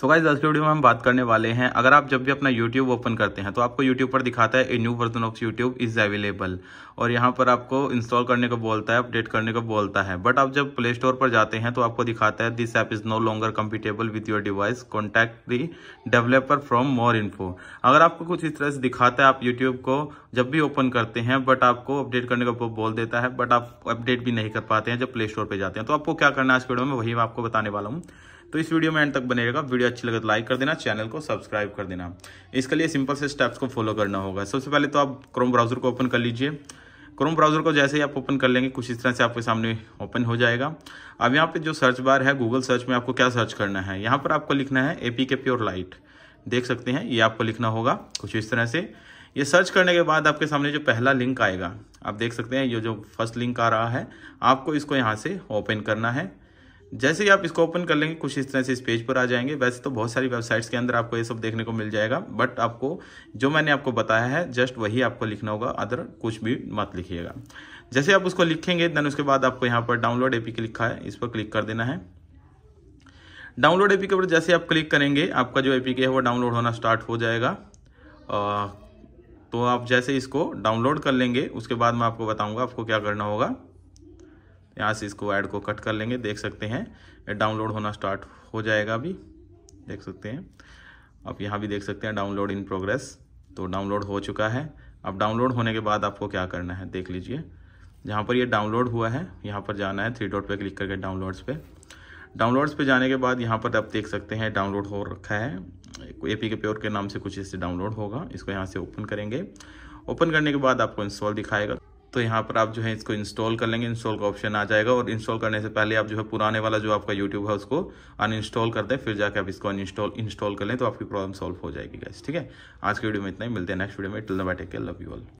so guys आज के video में हम बात करने वाले हैं अगर आप जब भी अपना यूट्यूब ओपन करते हैं तो आपको यूट्यूब पर दिखाता है a new version of YouTube is available और यहाँ पर आपको इंस्टॉल करने को बोलता है अपडेट करने को बोलता है बट आप जब प्ले स्टोर पर जाते हैं तो आपको दिखाता है this app is no longer compatible with your device contact the developer from more info अगर आपको कुछ इस तरह से दिखाता है आप यूट्यूब को जब भी ओपन करते हैं बट आपको अपडेट करने का बोल देता है बट आप अपडेट भी नहीं कर पाते हैं जब प्ले स्टोर पर जाते हैं तो आपको क्या करना है आज वीडियो में वही मैं आपको बताने वाला हूँ तो इस वीडियो में एंड तक बनेगा वीडियो अच्छी लगे तो लाइक कर देना चैनल को सब्सक्राइब कर देना इसके लिए सिंपल से स्टेप्स को फॉलो करना होगा सबसे पहले तो आप क्रोम ब्राउजर को ओपन कर लीजिए क्रोम ब्राउजर को जैसे ही आप ओपन कर लेंगे कुछ इस तरह से आपके सामने ओपन हो जाएगा अब यहाँ पे जो सर्च बार है गूगल सर्च में आपको क्या सर्च करना है यहाँ पर आपको लिखना है A P K pure lite देख सकते हैं ये आपको लिखना होगा कुछ इस तरह से ये सर्च करने के बाद आपके सामने जो पहला लिंक आएगा आप देख सकते हैं ये जो फर्स्ट लिंक आ रहा है आपको इसको यहाँ से ओपन करना है जैसे ही आप इसको ओपन कर लेंगे कुछ इस तरह से इस पेज पर आ जाएंगे वैसे तो बहुत सारी वेबसाइट्स के अंदर आपको ये सब देखने को मिल जाएगा बट आपको जो मैंने आपको बताया है जस्ट वही आपको लिखना होगा अदर कुछ भी मत लिखिएगा जैसे आप उसको लिखेंगे देन उसके बाद आपको यहाँ पर डाउनलोड एपी लिखा है इस पर क्लिक कर देना है डाउनलोड एपी के ऊपर जैसे आप क्लिक करेंगे आपका जो एपी है वो डाउनलोड होना स्टार्ट हो जाएगा आ, तो आप जैसे इसको डाउनलोड कर लेंगे उसके बाद मैं आपको बताऊंगा आपको क्या करना होगा यहाँ से इसको ऐड को कट कर लेंगे देख सकते हैं डाउनलोड होना स्टार्ट हो जाएगा अभी देख सकते हैं आप यहाँ भी देख सकते हैं डाउनलोड इन प्रोग्रेस तो डाउनलोड हो चुका है अब डाउनलोड होने के बाद आपको क्या करना है देख लीजिए जहाँ पर ये डाउनलोड हुआ है यहाँ पर जाना है थ्री डॉट पे क्लिक करके डाउनलोड्स पे डाउनलोड्स पे जाने के बाद यहाँ पर आप देख सकते हैं डाउनलोड हो रखा है ए पी के प्योर के नाम से कुछ इससे डाउनलोड होगा इसको यहाँ से ओपन करेंगे ओपन करने के बाद आपको इंस्टॉल दिखाएगा तो यहाँ पर आप जो है इसको इंस्टॉल कर लेंगे इंस्टॉल का ऑप्शन आ जाएगा और इंस्टॉल करने से पहले आप जो है पुराने वाला जो आपका यूट्यूब है उसको अनइंस्टॉल कर दें फिर जाके आप इसको अनइंस्टॉल इंस्टॉल कर लें तो आपकी प्रॉब्लम सॉल्व हो जाएगी गैस ठीक है आज की वीडियो में इतना ही मिलते हैं नेक्स्ट वीडियो में टिल द के लव यू ऑल